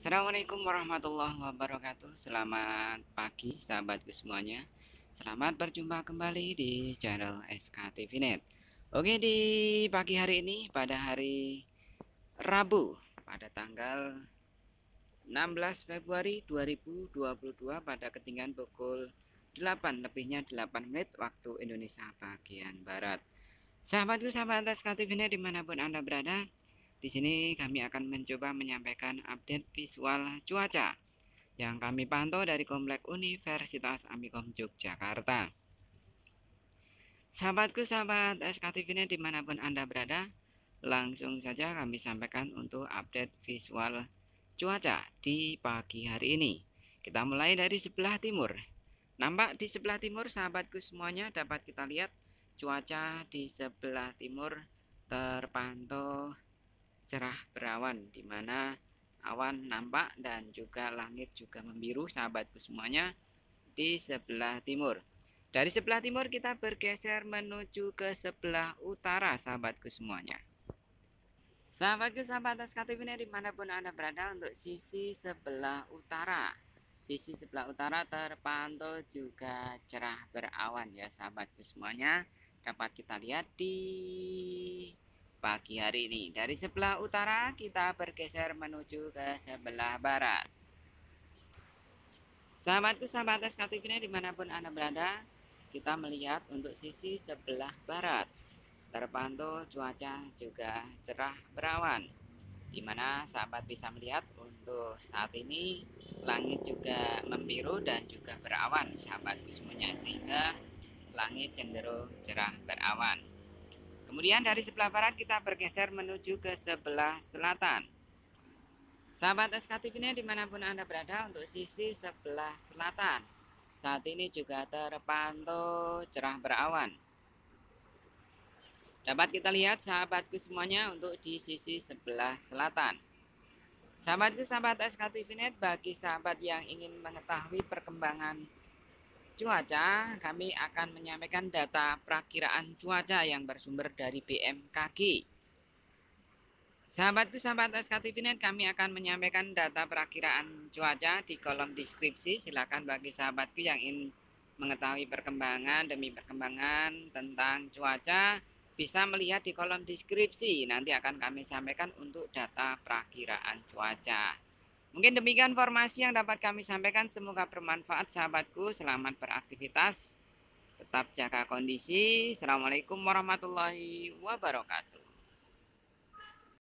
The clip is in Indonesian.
Assalamualaikum warahmatullahi wabarakatuh Selamat pagi sahabatku semuanya Selamat berjumpa kembali di channel SKT Finet Oke di pagi hari ini pada hari Rabu Pada tanggal 16 Februari 2022 pada ketinggian pukul 8 lebihnya 8 menit waktu Indonesia bagian Barat Sahabatku sahabat SKT Finet dimanapun Anda berada di sini kami akan mencoba menyampaikan update visual cuaca yang kami pantau dari Komplek Universitas Amikom Yogyakarta. Sahabatku sahabat sktv ini dimanapun Anda berada, langsung saja kami sampaikan untuk update visual cuaca di pagi hari ini. Kita mulai dari sebelah timur. Nampak di sebelah timur sahabatku semuanya dapat kita lihat cuaca di sebelah timur terpantau cerah berawan di mana awan nampak dan juga langit juga membiru sahabatku semuanya di sebelah timur. Dari sebelah timur kita bergeser menuju ke sebelah utara sahabatku semuanya. Sahabatku sahabat atas KTV ini dimanapun Anda berada untuk sisi sebelah utara. Sisi sebelah utara terpantau juga cerah berawan ya sahabatku semuanya. Dapat kita lihat di pagi hari ini. Dari sebelah utara kita bergeser menuju ke sebelah barat. Sahabatku, sahabat SKTV ini dimanapun Anda berada, kita melihat untuk sisi sebelah barat. Terpantau cuaca juga cerah berawan, di mana sahabat bisa melihat untuk saat ini langit juga membiru dan juga berawan, sahabatku semuanya, sehingga langit cenderung cerah berawan. Kemudian dari sebelah barat kita bergeser menuju ke sebelah selatan. Sahabat SKTV-nya dimanapun Anda berada untuk sisi sebelah selatan. Saat ini juga terpantau cerah berawan. Dapat kita lihat sahabatku semuanya untuk di sisi sebelah selatan. Sahabatku sahabat SKTV Net bagi sahabat yang ingin mengetahui perkembangan cuaca, kami akan menyampaikan data perakiraan cuaca yang bersumber dari BMKG. Sahabatku sahabat SKTVNet, kami akan menyampaikan data perakiraan cuaca di kolom deskripsi. Silakan bagi sahabatku yang ingin mengetahui perkembangan demi perkembangan tentang cuaca bisa melihat di kolom deskripsi. Nanti akan kami sampaikan untuk data perakiraan cuaca. Mungkin demikian informasi yang dapat kami sampaikan. Semoga bermanfaat sahabatku. Selamat beraktivitas. Tetap jaga kondisi. Assalamualaikum warahmatullahi wabarakatuh.